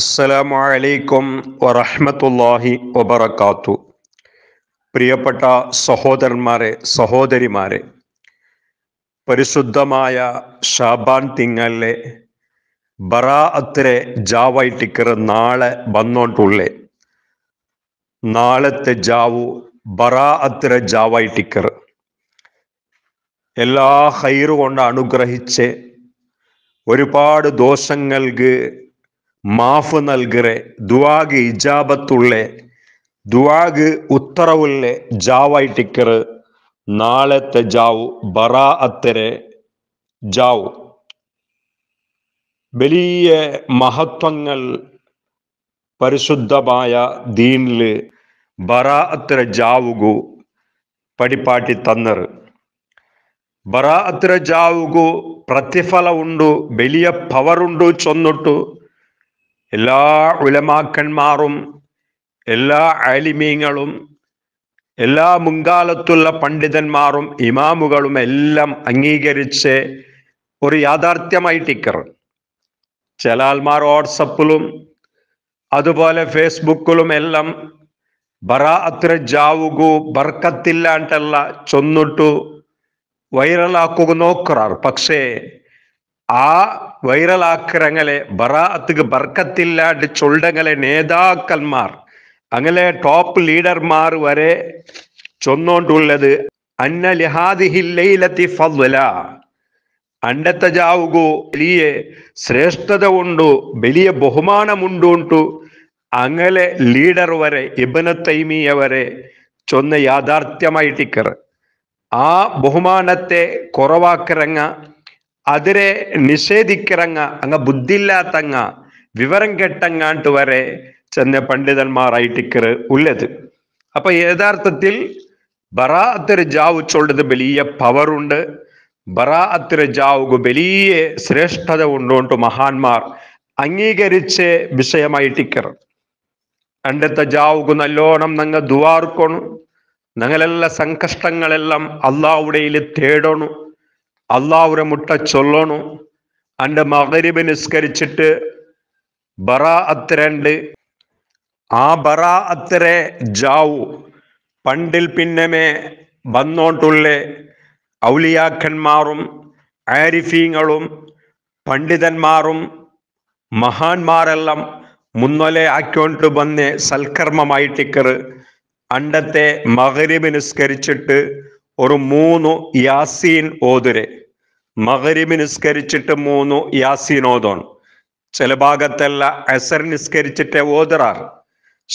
അസ്സലാമു അലൈക്കും വറഹ്മത്തുള്ളാഹി വബറകാത്തു പ്രിയപ്പെട്ട സഹോദരന്മാരെ സഹോദരിമാരെ പരിശുദ്ധമായ ഷാബാൻ തിങ്ങലിലെ ബറാഅത്തിലെ ടിക്കർ നാളെ വന്നോണ്ടുള്ളേ നാളത്തെ ജാവു ബറാഅത്തിലെ ടിക്കർ എല്ലാ ഹൈറുകൊണ്ട് കൊണ്ട് അനുഗ്രഹിച്ച് ഒരുപാട് ദോഷങ്ങൾക്ക് മാഫ് നൽകറെ ദുവാഗ് ഇജാബത്തുള്ളേ ദുവാഗ് ഉത്തരവുള്ളേ ജാവായിട്ടിക്കറ് നാളത്തെ ജാവു ബറാ അത്തരെ ജാവു വലിയ മഹത്വങ്ങൾ പരിശുദ്ധമായ ദീനില് ബറാ അത്തര ജാവുകു പടിപ്പാട്ടി തന്നറ് ബറാ അത്ര ಜಾವುಗು ಪ್ರತಿಫಲ ഉണ്ടു വലിയ പവറുണ്ടു ചൊന്നിട്ടു എല്ലാ ഉലമാക്കന്മാറും എല്ലാ അലിമീങ്ങളും എല്ലാ മുൻകാലത്തുള്ള പണ്ഡിതന്മാരും ഇമാമുകളും എല്ലാം അംഗീകരിച്ച് ഒരു യാഥാർത്ഥ്യമായി ടിക്കർ ചില വാട്സപ്പിലും അതുപോലെ ഫേസ്ബുക്കിലും എല്ലാം ബറ അത്ര ജാവുകു ബർക്കത്തില്ലാണ്ടല്ല ചൊന്നിട്ടു വൈറലാക്കുക നോക്കുറാർ പക്ഷേ ആ വൈറലാക്കരങ്ങളെ ബറാത്തുക്ക് ബർക്കത്തില്ലാണ്ട് ചൊല്ലങ്ങളെ നേതാക്കന്മാർ അങ്ങനെ ടോപ്പ് ലീഡർമാർ വരെ ചൊന്നോണ്ടുള്ളത് അന്ന ലിഹാദിഹില്ലയിലെത്തി ഫല ಅಂಡೆತ್ತಜಾವುಗೂ വലിയ ശ്രേഷ്ഠത ഉണ്ടു വലിയ ಬಹುಮಾನ അങ്ങനെ ലീഡർ വരെ ಲೀಡರ್ವರೆ തൈമിയ വരെ ചൊന്ന യാഥാർത്ഥ്യമായിട്ടിക്കർ ആ ബഹുമാനത്തെ കുറവാക്കിറങ്ങ അതിരെ നിഷേധിക്കിറങ്ങ അങ്ങ് ബുദ്ധില്ലാത്തങ്ങ വിവരം കെട്ടങ്ങാണ്ട് വരെ ചെന്ന പണ്ഡിതന്മാരായിട്ടിക്കറ് ഉള്ളത് അപ്പൊ യഥാർത്ഥത്തിൽ ജാവു ജാവുച്ചുള്ളത് വലിയ പവറുണ്ട് ബറാഅത്തിര് ജാവുക വലിയ ശ്രേഷ്ഠത ഉണ്ടോണ്ട് മഹാന്മാർ അംഗീകരിച്ച് വിഷയമായിട്ടിക്കറ് പണ്ടത്തെ ജാവുക നല്ലോണം നങ്ങ ദുവാർക്കണു ഞങ്ങളെല്ലാം സങ്കഷ്ടങ്ങളെല്ലാം അള്ളാഹുടയിൽ തേടണു അള്ളാഹുരെ മുട്ട ചൊല്ലണു എൻ്റെ മകരിബ് നിസ്കരിച്ചിട്ട് ബറാ അത്തരണ്ട് ആ ബറാ അത്തരെ ജാവു പണ്ടിൽ പിന്നമേ വന്നോട്ടുള്ള ഔലിയാക്കന്മാരും ആരിഫീങ്ങളും പണ്ഡിതന്മാരും മഹാന്മാരെല്ലാം മുന്നോലെ ആക്കിക്കൊണ്ട് വന്ന് സൽക്കർമ്മമായിട്ടിക്കറ് അണ്ടത്തെ മകരിബ് നിസ്കരിച്ചിട്ട് ഒരു മൂന്ന് യാസീൻ ഓതുരെ മകരിമി നിസ്കരിച്ചിട്ട് മൂന്ന് യാസീൻ ഓതോൺ ചില ഭാഗത്തല്ല അസർ നിസ്കരിച്ചിട്ട് ഓതറാർ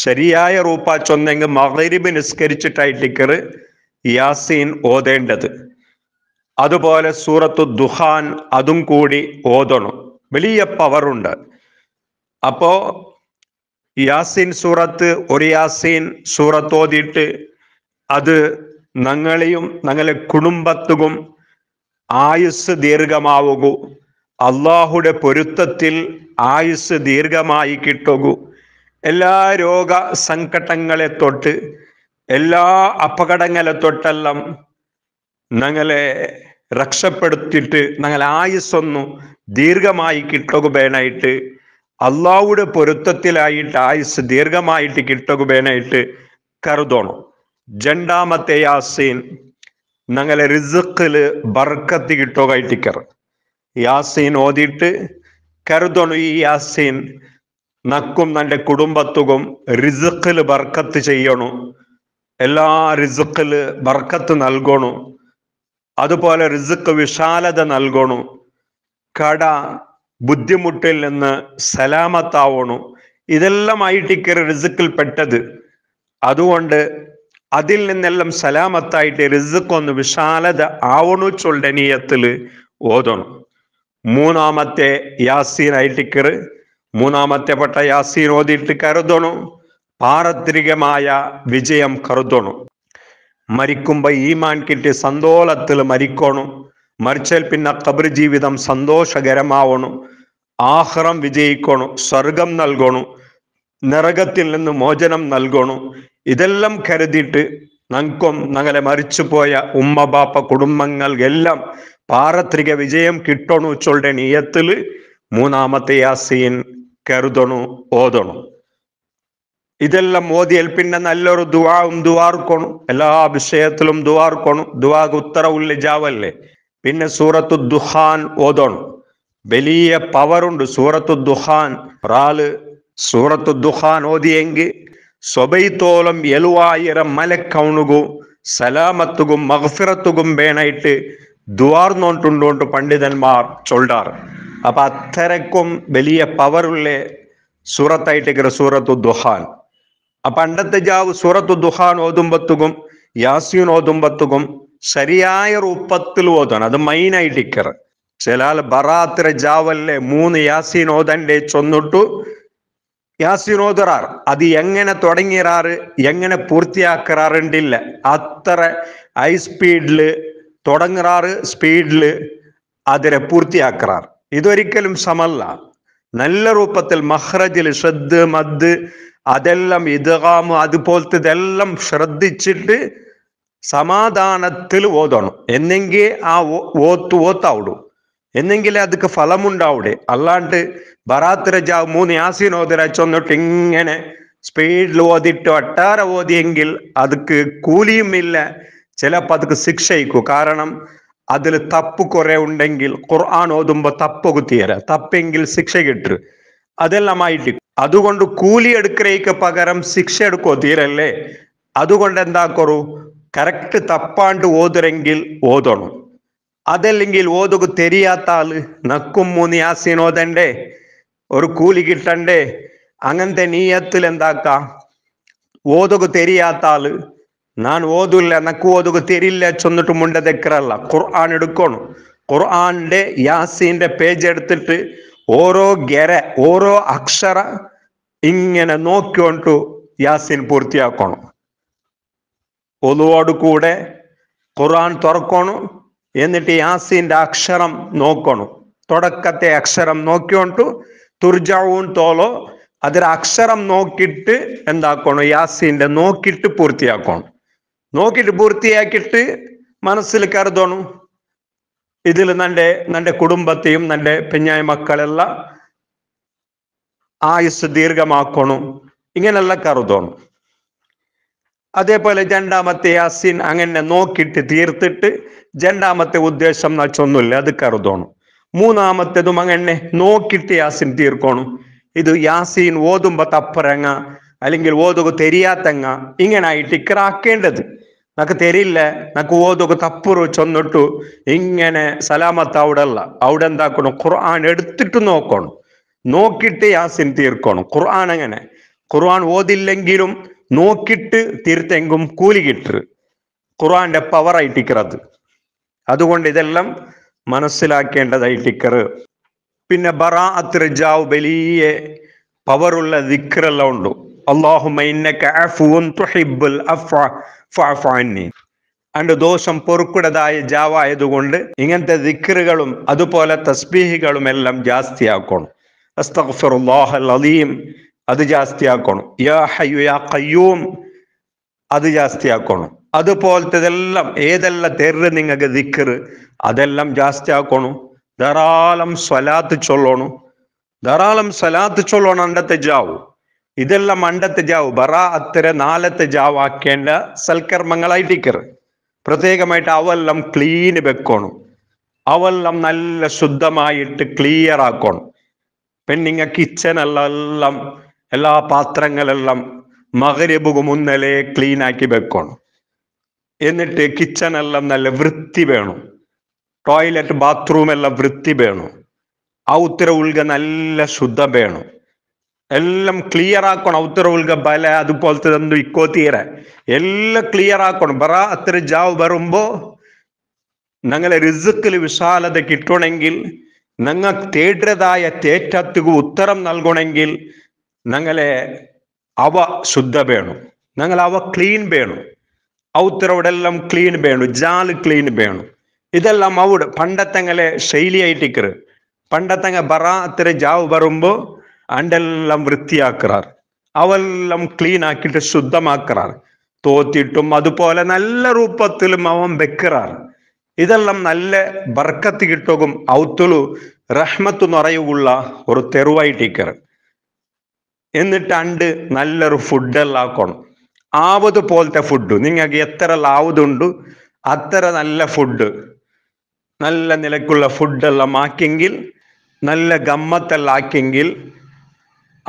ശരിയായ റൂപ്പ ചൊന്നെങ്കിൽ മകരിബ് നിസ്കരിച്ചിട്ടായിട്ടിക്കർ യാസീൻ ഓതേണ്ടത് അതുപോലെ സൂറത്തു ദുഹാൻ അതും കൂടി ഓതണം വലിയ പവറുണ്ട് അപ്പോ യാസീൻ സൂറത്ത് ഒരു യാസീൻ സൂറത്ത് ഓതിയിട്ട് അത് ഞങ്ങളെയും ഞങ്ങളെ കുടുംബത്തുകും ആയുസ് ദീർഘമാവുകൂ അള്ളാഹുടെ പൊരുത്തത്തിൽ ആയുസ് ദീർഘമായി കിട്ടുകൂ എല്ലാ രോഗ സങ്കടങ്ങളെ തൊട്ട് എല്ലാ അപകടങ്ങളെ തൊട്ടെല്ലാം ഞങ്ങളെ രക്ഷപ്പെടുത്തിയിട്ട് ഞങ്ങൾ ആയുസ്സൊന്നു ദീർഘമായി കിട്ടുകയായിട്ട് അള്ളാഹുടെ പൊരുത്തത്തിലായിട്ട് ആയുസ് ദീർഘമായിട്ട് കിട്ടുകയായിട്ട് കരുതണം രണ്ടാമത്തെ യാസീൻ ഞങ്ങളെ റിസക്കില് ബർക്കത്ത് കിട്ടോ കയറ്റിക്കർ യാസീൻ ഓതിയിട്ട് കരുതണു ഈ യാസീൻ നക്കും തൻ്റെ കുടുംബത്തുകും റിസക്കില് ബർക്കത്ത് ചെയ്യണു എല്ലാ റിസക്കില് ബർക്കത്ത് നൽകണു അതുപോലെ റിസുക്ക് വിശാലത നൽകണു കട ബുദ്ധിമുട്ടിൽ നിന്ന് സലാമത്താവണു ഇതെല്ലാം ആയിട്ടിക്കറി റിസുക്കിൽ പെട്ടത് അതുകൊണ്ട് അതിൽ നിന്നെല്ലാം സലാമത്തായിട്ട് റിസുക്കൊന്ന് വിശാലത ആവണു ചൊല്ലനീയത്തിൽ ഓതണം മൂന്നാമത്തെ യാസീൻ ആയിട്ടിക്കറ് മൂന്നാമത്തെ പെട്ട യാസീൻ ഓതിയിട്ട് കരുതണു പാരത്രികമായ വിജയം കരുതണു മരിക്കുമ്പോൾ ഈമാൻ കിട്ടി സന്തോളത്തിൽ മരിക്കണു മരിച്ചാൽ പിന്നെ കബർ ജീവിതം സന്തോഷകരമാവണം ആഹ്റം വിജയിക്കണു സ്വർഗം നൽകണു നരകത്തിൽ നിന്ന് മോചനം നൽകണു ഇതെല്ലാം കരുതിയിട്ട് നങ്ങളെ ഞങ്ങളെ മരിച്ചുപോയ ഉമ്മ ബാപ്പ കുടുംബങ്ങൾ എല്ലാം പാരത്രിക വിജയം കിട്ടണു ചൊല്ലുടെ നിയത്തിൽ മൂന്നാമത്തെ യാസീൻ കരുതണു ഓതണു ഇതെല്ലാം ഓതിയാൽ പിന്നെ നല്ലൊരു ദുവാവും ദുവാർക്കണു എല്ലാ വിഷയത്തിലും ദുവാർക്കണു ദുവാക്ക് ഉത്തരവുള്ള ജാവല്ലേ പിന്നെ സൂറത്തു ദുഹാൻ ഓതണം വലിയ പവറുണ്ട് സൂറത്തു ദുഹാൻ റാല് സൂറത്തു ദുഹാൻ ഓതിയെങ്കിൽ സ്വബൈത്തോളം എലുവായിരം മലക്കൗണുകു സലാമത്തുകും മഹഫിറത്തുകും വേണായിട്ട് ദുവാർന്നോണ്ടുണ്ടോണ്ട് പണ്ഡിതന്മാർ ചൊല്ലാർ അപ്പൊ അത്തരക്കും വലിയ പവറുള്ള സൂറത്തായിട്ട് കിറ സൂറത്തു ദുഹാൻ അപ്പൊ പണ്ടത്തെ ജാവ് സൂറത്തു ദുഹാൻ ഓതുമ്പത്തുകും യാസീൻ ഓതുമ്പത്തുകും ശരിയായ രൂപത്തിൽ ഓതണം അത് മൈനായിട്ട് ഇക്കറ് ചിലാൽ ബറാത്തിര ജാവല്ലേ മൂന്ന് യാസീൻ ഓതൻ്റെ ചൊന്നിട്ടു യാസിനോദറാർ അത് എങ്ങനെ തുടങ്ങിയറാറ് എങ്ങനെ പൂർത്തിയാക്കാറുണ്ടില്ല അത്ര ഹൈ സ്പീഡിൽ തുടങ്ങാറ് സ്പീഡിൽ അതിനെ പൂർത്തിയാക്കാർ ഇതൊരിക്കലും സമല്ല നല്ല രൂപത്തിൽ മഹ്റജിൽ ശ്രദ്ധ മദ് അതെല്ലാം ഇതാമ് അതുപോലത്തെ ഇതെല്ലാം ശ്രദ്ധിച്ചിട്ട് സമാധാനത്തിൽ ഓതണം എന്നെങ്കിൽ ആ ഓത്ത് ഓത്താവിടും എന്നെങ്കിലേ അതൊക്കെ ഫലമുണ്ടാവൂടെ അല്ലാണ്ട് ബറാത്ത് രജാവ് മൂന്ന് യാസീനോദര ചൊന്നിട്ട് ഇങ്ങനെ സ്പീഡിൽ ഓതിട്ട് ഒട്ടാര ഓതിയെങ്കിൽ അതുക്ക് കൂലിയുമില്ല ചിലപ്പോൾ അതുക്ക് ശിക്ഷയിക്കും കാരണം അതിൽ തപ്പ് കുറെ ഉണ്ടെങ്കിൽ ഖുർആൻ ഓതുമ്പോൾ തപ്പ് കുത്തിയര തപ്പെങ്കിൽ ശിക്ഷ കിട്ടു അതെല്ലാം ആയിട്ട് അതുകൊണ്ട് കൂലി എടുക്കലേക്ക് പകരം ശിക്ഷ എടുക്കോ തീരല്ലേ അതുകൊണ്ട് എന്താ കുറു കറക്റ്റ് തപ്പാണ്ട് ഓതുരെങ്കിൽ ഓതണം അതല്ലെങ്കിൽ ഓതുക തെരിയാത്ത ആള് നക്കും മൂന്ന് യാസീൻ ഒരു കൂലി കിട്ടണ്ടേ അങ്ങനത്തെ നീയത്തിൽ എന്താക്കാം ഓതുക തെരിയാത്ത ആള് ഞാൻ ഓതില്ല നക്ക് ഓതുക തെരില്ല ചെന്നിട്ട് മുണ്ട തെക്കറല്ല ഖുർആൻ എടുക്കണം ഖുർആാന്റെ യാസീന്റെ പേജ് എടുത്തിട്ട് ഓരോ ഗര ഓരോ അക്ഷര ഇങ്ങനെ നോക്കിക്കൊണ്ട് യാസീൻ പൂർത്തിയാക്കണം ഒതുവോട് കൂടെ ഖുർആൻ തുറക്കണം എന്നിട്ട് യാസിന്റെ അക്ഷരം നോക്കണം തുടക്കത്തെ അക്ഷരം നോക്കിയോണ്ട് തുർജാവും തോലോ അതിൽ അക്ഷരം നോക്കിയിട്ട് എന്താക്കണം യാസിന്റെ നോക്കിയിട്ട് പൂർത്തിയാക്കണം നോക്കിയിട്ട് പൂർത്തിയാക്കിയിട്ട് മനസ്സിൽ കരുതണം ഇതിൽ നൻ്റെ നൻ്റെ കുടുംബത്തെയും നൻ്റെ പെഞ്ഞായ മക്കളെല്ലാം ആയുസ് ദീർഘമാക്കണം ഇങ്ങനെല്ലാം കരുതണം അതേപോലെ രണ്ടാമത്തെ അസിൻ അങ്ങനെ നോക്കിയിട്ട് തീർത്തിട്ട് രണ്ടാമത്തെ ഉദ്ദേശം നച്ചൊന്നുമില്ല അത് കരുതോണം മൂന്നാമത്തേതും അങ്ങനെ നോക്കിയിട്ട് യാസിൻ തീർക്കണം ഇത് യാസീൻ ഓതുമ്പോ തപ്പറങ്ങ അല്ലെങ്കിൽ ഓതുക തെരിയാത്തങ്ങ ഇങ്ങനായിട്ട് ഇക്കറാക്കേണ്ടത് നക്ക് തെരില്ല നമുക്ക് ഓതുക തപ്പുറ ചൊന്നിട്ടു ഇങ്ങനെ സലാമത്ത് അവിടെ അല്ല അവിടെ എന്താക്കണം ഖുർആൻ എടുത്തിട്ട് നോക്കണം നോക്കിയിട്ട് യാസിൻ തീർക്കണം ഖുർആൻ അങ്ങനെ ഖുർആൻ ഓതില്ലെങ്കിലും നോക്കിട്ട് തീർത്തെങ്കും കൂലി കിട്ടു ഖുറാന്റെ പവർ ആയിട്ടിക്കറത് അതുകൊണ്ട് ഇതെല്ലാം മനസ്സിലാക്കേണ്ടതായിട്ടിക്കറ് പിന്നെ ബറാ അത്രജാവ് വലിയ പവറുള്ള ദിക്കറെല്ലാം ഉണ്ട് അണ്ട് ദോഷം പൊറുക്കുടതായ ജാവായതുകൊണ്ട് ഇങ്ങനത്തെ ദിക്കറുകളും അതുപോലെ തസ്ബീഹികളും എല്ലാം ജാസ്തിയാക്കണം അസ്തഫിറുല്ലാഹൽ അലീം അത് ജാസ്തിയാക്കണം യാ ഹയ്യു യാ കയ്യൂം അത് ജാസ്തിയാക്കണം അതുപോലത്തെതെല്ലാം ഏതെല്ലാം തെറ് നിങ്ങൾക്ക് ദിക്കർ അതെല്ലാം ജാസ്തിയാക്കണം ധാരാളം സ്വലാത്ത് ചൊല്ലണം ധാരാളം സ്വലാത്ത് ചൊല്ലണം അണ്ടത്തെ ജാവു ഇതെല്ലാം അണ്ടത്തെ ജാവു ബറ അത്തര നാലത്തെ ജാവ് ആക്കേണ്ട സൽക്കർമ്മങ്ങളായിട്ടിക്കറ് പ്രത്യേകമായിട്ട് അവെല്ലാം ക്ലീൻ വെക്കണം അവെല്ലാം നല്ല ശുദ്ധമായിട്ട് ക്ലിയർ ആക്കണം പിന്നെ കിച്ചൺ എല്ലാം എല്ലാ പാത്രങ്ങളെല്ലാം മകരബ് മുന്നലെ ക്ലീൻ ആക്കി വെക്കണം എന്നിട്ട് കിച്ചണെല്ലാം നല്ല വൃത്തി വേണം ടോയ്ലറ്റ് ബാത്റൂം എല്ലാം വൃത്തി വേണം ഔത്തര ഉൽഗ നല്ല ശുദ്ധ വേണം എല്ലാം ക്ലിയർ ആക്കണം ഔത്തര ഉൽഗ ബല അതുപോലത്തെ തന്നു ഇക്കോ തീരെ എല്ലാം ക്ലിയർ ആക്കണം ബറ അത്ര ജാവ് വരുമ്പോ ഞങ്ങളെ റിസുക്കിൽ വിശാലത കിട്ടണമെങ്കിൽ നിങ്ങൾ തേടതായ തേറ്റത്തുക ഉത്തരം നൽകണമെങ്കിൽ ഞങ്ങളെ അവ ശുദ്ധ വേണു ഞങ്ങൾ അവ ക്ലീൻ വേണു ഔത്തരവിടെല്ലാം ക്ലീൻ വേണു ജാൽ ക്ലീൻ വേണു ഇതെല്ലാം അവിട് പണ്ടത്തങ്ങളെ ശൈലിയായിട്ടിക്കറ് പണ്ടത്തങ്ങ ബറാത്തിരെ ജാവ് വരുമ്പോ അണ്ടെല്ലാം വൃത്തിയാക്കിറാർ അവെല്ലാം ക്ലീൻ ആക്കിയിട്ട് ശുദ്ധമാക്കിറാർ തോത്തിട്ടും അതുപോലെ നല്ല രൂപത്തിലും അവൻ വെക്കറാർ ഇതെല്ലാം നല്ല ബർക്കത്ത് കിട്ടും ഔത്തുളു റഹ്മത്ത് നിറയുള്ള ഒരു തെരുവായിട്ടിക്കറ് എന്നിട്ട് അണ്ട് നല്ലൊരു ഫുഡെല്ലാം ആക്കണം ആവത് പോലത്തെ ഫുഡ് നിങ്ങൾക്ക് എത്ര ലാവതുണ്ട് അത്ര നല്ല ഫുഡ് നല്ല നിലക്കുള്ള ഫുഡെല്ലാം ആക്കിയെങ്കിൽ നല്ല ഗമ്മത്തെല്ലാം ആക്കിയെങ്കിൽ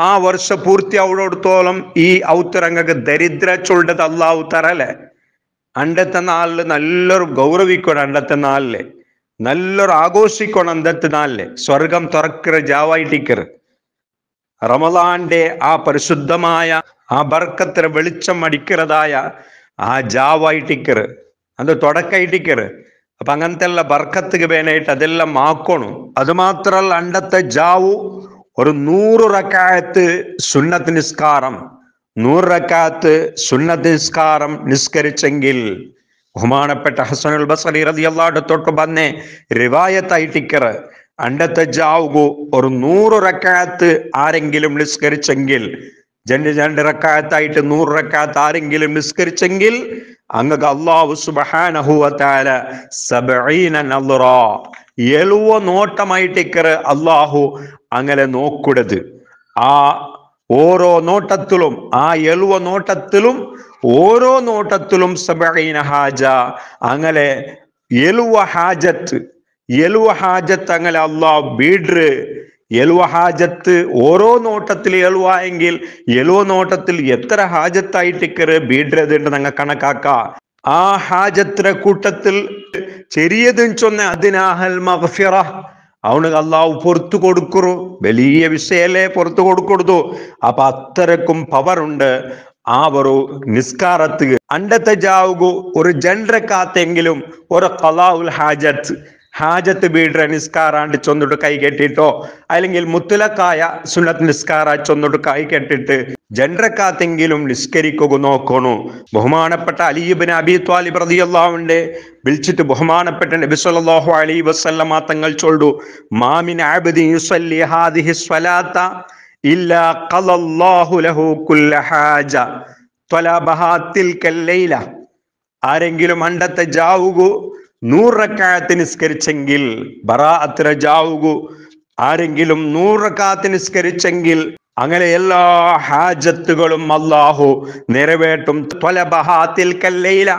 ആ വർഷ പൂർത്തി അവിടത്തോളം ഈ ഔത്തരംഗക്ക് ദരിദ്ര ചൊല്ലത് അള്ളാഹു അണ്ടത്തെ നാളില് നല്ലൊരു ഗൗരവിക്കണം അണ്ടത്തെ നാളില് നല്ലൊരു ആഘോഷിക്കണം അണ്ടത്തെ നാളില് സ്വർഗം തുറക്കറ് ജാവായിട്ടിക്കറ് റമലാന്റെ ആ പരിശുദ്ധമായ ആ ബർക്കത്തിന് വെളിച്ചം അടിക്കുന്നതായ ആ ജാവായിട്ടിക്കറ് അത് തുടക്കായിട്ടിക്കറ് അപ്പൊ അങ്ങനത്തെ ഉള്ള ബർക്കത്തുക്ക് വേനായിട്ട് അതെല്ലാം ആക്കണം അതുമാത്രമല്ല അണ്ടത്തെ ജാവു ഒരു നൂറ് റക്കായത്ത് സുന്നത്ത് നിസ്കാരം നൂറ് റക്കായത്ത് സുന്നത്ത് നിസ്കാരം നിസ്കരിച്ചെങ്കിൽ ബഹുമാനപ്പെട്ട ഹസനുൽ ബസറി റതിയല്ലാടെ തൊട്ട് വന്നേ റിവായത്തായിട്ടിക്കറ് അണ്ടത്തജാവുകു ഒരു നൂറ് റക്കാത്ത് ആരെങ്കിലും നിസ്കരിച്ചെങ്കിൽ രണ്ട് രണ്ട് റക്കാത്തായിട്ട് നൂറ് റക്കാത്ത് ആരെങ്കിലും നിസ്കരിച്ചെങ്കിൽ അങ്ങക്ക് അള്ളാഹു സുബഹാനഹുവത്താല എളുവ നോട്ടമായിട്ട് ഇക്കറ് അള്ളാഹു അങ്ങനെ നോക്കുടത് ആ ഓരോ നോട്ടത്തിലും ആ എളുവ നോട്ടത്തിലും ഓരോ നോട്ടത്തിലും സബീന ഹാജ അങ്ങനെ എളുവ ഹാജത്ത് അങ്ങനെ അള്ളാഹ് ബീഡ്ര് എൽവഹാജത്ത് ഓരോ നോട്ടത്തിൽ എൽവ എങ്കിൽ നോട്ടത്തിൽ എത്ര ഹാജത്തായിട്ട് ഇക്കറ് ബീഡ്രതുണ്ട് ഞങ്ങൾ കണക്കാക്ക ആ ഹാജത്ര കൂട്ടത്തിൽ ചെറിയതും ചൊന്ന അതിനാഹൽ മഗ്ഫിറ അവന് അള്ളാഹു പുറത്തു കൊടുക്കുറു വലിയ വിഷയല്ലേ പുറത്തു കൊടുക്കൊടുത്തു അപ്പൊ അത്രക്കും പവർ ഉണ്ട് ആ ഒരു നിസ്കാരത്ത് അണ്ടത്തെ ജാവുകു ഒരു ജൻഡ്രക്കാത്തെങ്കിലും ഒരു കലാഉൽ ഹാജത്ത് ഹാജത്ത് ബീഡ്ര നിസ്കാറാണ്ട് ചൊന്നിട്ട് കൈ കെട്ടിട്ടോ അല്ലെങ്കിൽ മുത്തുലക്കായ സുന്നത്ത് നിസ്കാറ ചൊന്നിട്ട് കൈ കെട്ടിട്ട് ജൻഡ്രക്കാത്തെങ്കിലും നിസ്കരിക്കുക നോക്കണു ബഹുമാനപ്പെട്ട അലിബിൻ അബി ത്വാലിബ് റതിയല്ലാവിൻ്റെ വിളിച്ചിട്ട് ബഹുമാനപ്പെട്ട നബി സല്ലല്ലാഹു അലൈഹി വസല്ലമ തങ്ങൾ ചൊല്ലു മാമിൻ ആബിദി യുസല്ലി ഹാദിഹി സ്വലാത്ത ഇല്ലാ ഖലല്ലാഹു ലഹു കുല്ല ഹാജ ത്വലബഹാത്തിൽ കല്ലൈല ആരെങ്കിലും അണ്ടത്തെ ജാവുകൂ നൂറക്കായത്ത് നിസ്കരിച്ചെങ്കിൽ അത്ര ജാവുകു ആരെങ്കിലും നൂറക്കാത്ത് നിസ്കരിച്ചെങ്കിൽ അങ്ങനെ എല്ലാ ഹാജത്തുകളും അള്ളാഹു നിറവേട്ടും ത്വലബഹാത്തിൽ കല്ലയില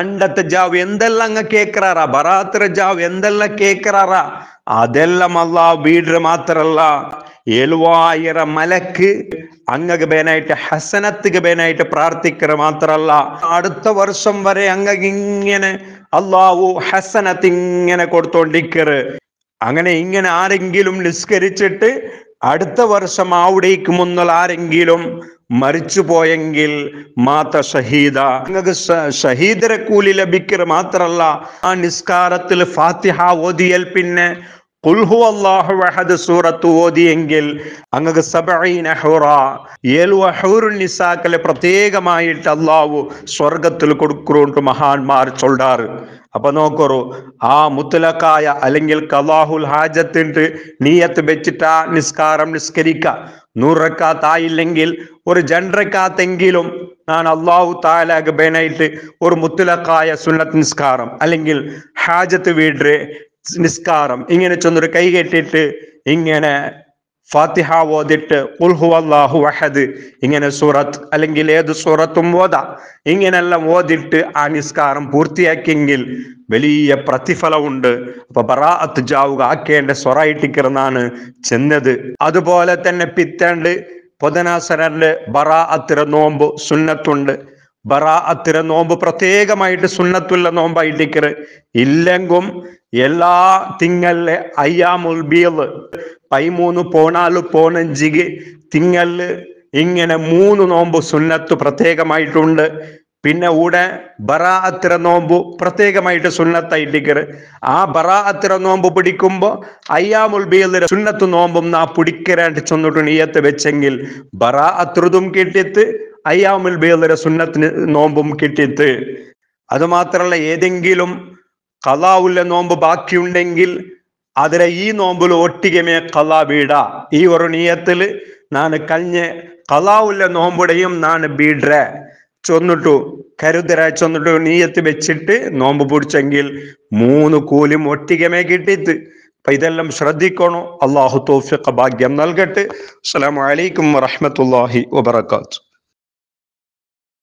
അണ്ടത്തെ ജാവ് എന്തെല്ലാം അങ്ങ് കേക്കറാറ ബറാത്ര ജാവ് എന്തെല്ലാം കേക്കറാറ അതെല്ലാം അള്ളാഹ് വീട് മാത്രല്ല എഴുവായിര മലക്ക് അങ്ങക്ക് ബേനായിട്ട് ഹസനത്ത് ബേനായിട്ട് പ്രാർത്ഥിക്കുക മാത്രല്ല അടുത്ത വർഷം വരെ അങ്ങക്ക് ഇങ്ങനെ അള്ളാഹു ഹസനത്ത് ഇങ്ങനെ കൊടുത്തോണ്ടിക്കറ് അങ്ങനെ ഇങ്ങനെ ആരെങ്കിലും നിസ്കരിച്ചിട്ട് അടുത്ത വർഷം അവിടേക്ക് മുന്നൽ ആരെങ്കിലും മരിച്ചു പോയെങ്കിൽ മാത്ത ഷഹീദ നിങ്ങൾക്ക് ഷഹീദരെ കൂലി ലഭിക്കർ മാത്രല്ല ആ നിസ്കാരത്തിൽ ഫാത്തിഹ ഓതിയൽ പിന്നെ കുൽഹു അള്ളാഹു വഹദ് സൂറത്ത് ഓതിയെങ്കിൽ അങ്ങക്ക് സബഈന ഹുറ പ്രത്യേകമായിട്ട് അള്ളാഹു സ്വർഗത്തിൽ കൊടുക്കുന്നുണ്ട് മഹാന്മാർ ചൊല്ലാറ് അപ്പൊ നോക്കൊരു ആ മുത്തലക്കായ അല്ലെങ്കിൽ കലാഹുൽ ഹാജത്തിൻ്റെ നീയത്ത് വെച്ചിട്ട് ആ നിസ്കാരം നിസ്കരിക്ക നൂറക്കാത്തായില്ലെങ്കിൽ ഒരു ജണ്ടക്കാത്തെങ്കിലും ഞാൻ അള്ളാഹു താലാഖ് ബേനായിട്ട് ഒരു മുത്തലക്കായ സുന്നത്ത് നിസ്കാരം അല്ലെങ്കിൽ ഹാജത്ത് വീട് നിസ്കാരം ഇങ്ങനെ ചെന്നൊരു കൈ കെട്ടിട്ട് ഇങ്ങനെ ഫാത്തിഹ ഓതിട്ട് ഉൽഹു അള്ളാഹു വഹദ് ഇങ്ങനെ സൂറത്ത് അല്ലെങ്കിൽ ഏത് സൂറത്തും ഓതാ ഇങ്ങനെല്ലാം ഓതിട്ട് ആ നിസ്കാരം പൂർത്തിയാക്കിയെങ്കിൽ വലിയ പ്രതിഫലമുണ്ട് അപ്പൊ ബറാഅത്ത് ജാവുക ആക്കേണ്ട സൊറയിട്ടിക്കിറന്നാണ് ചെന്നത് അതുപോലെ തന്നെ പിത്തേണ്ട് പൊതനാസനറിന്റെ ബറാഅത്തിര നോമ്പ് സുന്നത്തുണ്ട് ബറാഅത്തിര നോമ്പ് പ്രത്യേകമായിട്ട് സുന്നത്തുള്ള നോമ്പായിട്ടിക്കറ് ഇല്ലെങ്കും எல்லா திங்கள்ல ஐயாமுல் ബീവ് പൈമൂന്ന് പോണാല് പോണഞ്ചിക് തിങ്ങല് ഇങ്ങനെ മൂന്ന് നോമ്പ് സുന്നത്ത് പ്രത്യേകമായിട്ടുണ്ട് പിന്നെ കൂടെ ബറാഅത്തിര നോമ്പു നോമ്പ് പ്രത്യേകമായിട്ട് സുന്നത്തായിട്ടിക്കറ് ആ ബറാഅത്തിര നോമ്പ് പിടിക്കുമ്പോ അയ്യാമുൽ ബീലിന്റെ സുന്നത്ത് നോമ്പും നാ പിടിക്കരാണ്ട് ചെന്നിട്ട് നീയത്ത് വെച്ചെങ്കിൽ ബറാ കിട്ടിയത് അയ്യാമുൽ ബീലിന്റെ സുന്നത്തിന് നോമ്പും കിട്ടിയത് അതുമാത്രമല്ല ഏതെങ്കിലും കലാവുള്ള നോമ്പ് ബാക്കിയുണ്ടെങ്കിൽ അതിലെ ഈ നോമ്പിൽ ഒട്ടികമേ കലാ വീട ഈ ഒരു നീയത്തിൽ നാൻ കഴിഞ്ഞ് കലാവുള്ള നോമ്പുടെയും നാൻ ബീഡ്ര ചൊന്നിട്ടു കരുതര ചൊന്നിട്ടു നീയത്ത് വെച്ചിട്ട് നോമ്പ് പിടിച്ചെങ്കിൽ മൂന്ന് കൂലും ഒട്ടികമേ കിട്ടിയിട്ട് അപ്പൊ ഇതെല്ലാം ശ്രദ്ധിക്കണോ അള്ളാഹു തോഫിക്ക ഭാഗ്യം നൽകട്ടെ അസ്സലാമലൈക്കും വറഹമത്തല്ലാഹി വാത്തു